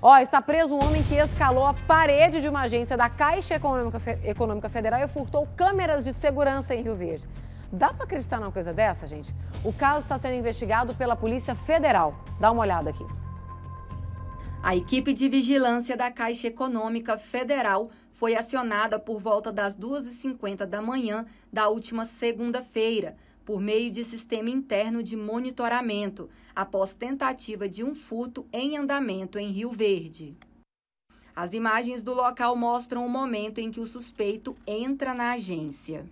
Ó, está preso um homem que escalou a parede de uma agência da Caixa Econômica, Fe... Econômica Federal e furtou câmeras de segurança em Rio Verde. Dá para acreditar numa coisa dessa, gente? O caso está sendo investigado pela Polícia Federal. Dá uma olhada aqui. A equipe de vigilância da Caixa Econômica Federal foi acionada por volta das 2h50 da manhã da última segunda-feira por meio de sistema interno de monitoramento, após tentativa de um furto em andamento em Rio Verde. As imagens do local mostram o momento em que o suspeito entra na agência.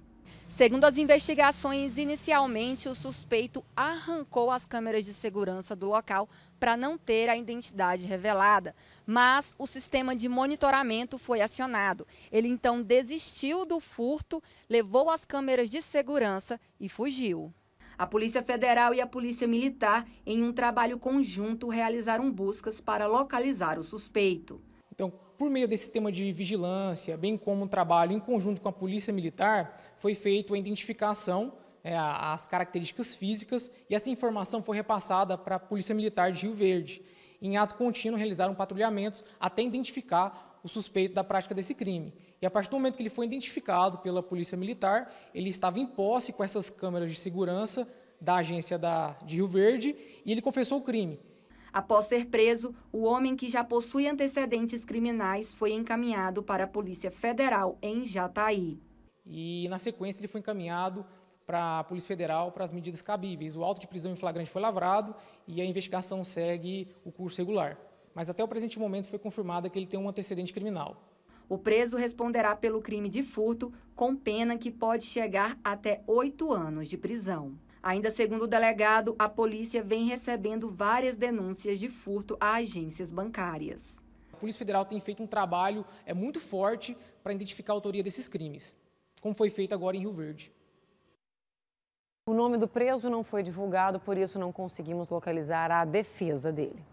Segundo as investigações, inicialmente o suspeito arrancou as câmeras de segurança do local para não ter a identidade revelada, mas o sistema de monitoramento foi acionado. Ele então desistiu do furto, levou as câmeras de segurança e fugiu. A Polícia Federal e a Polícia Militar, em um trabalho conjunto, realizaram buscas para localizar o suspeito. Então, por meio desse sistema de vigilância, bem como um trabalho em conjunto com a Polícia Militar, foi feita a identificação, é, as características físicas, e essa informação foi repassada para a Polícia Militar de Rio Verde. Em ato contínuo, realizaram patrulhamentos até identificar o suspeito da prática desse crime. E a partir do momento que ele foi identificado pela Polícia Militar, ele estava em posse com essas câmeras de segurança da agência da, de Rio Verde e ele confessou o crime. Após ser preso, o homem que já possui antecedentes criminais foi encaminhado para a Polícia Federal em Jataí. E na sequência ele foi encaminhado para a Polícia Federal para as medidas cabíveis. O auto de prisão em flagrante foi lavrado e a investigação segue o curso regular. Mas até o presente momento foi confirmado que ele tem um antecedente criminal. O preso responderá pelo crime de furto, com pena que pode chegar até oito anos de prisão. Ainda segundo o delegado, a polícia vem recebendo várias denúncias de furto a agências bancárias. A Polícia Federal tem feito um trabalho é muito forte para identificar a autoria desses crimes, como foi feito agora em Rio Verde. O nome do preso não foi divulgado, por isso não conseguimos localizar a defesa dele.